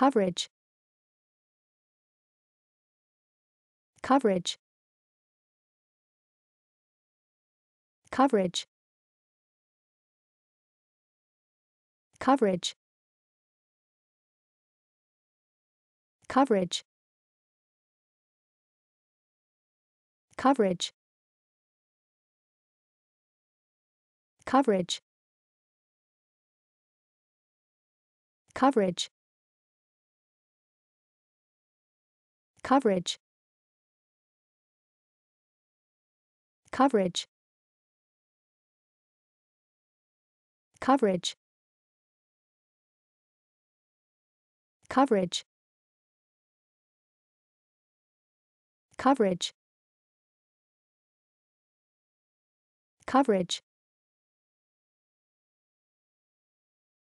coverage coverage coverage coverage coverage coverage coverage coverage coverage coverage coverage coverage coverage coverage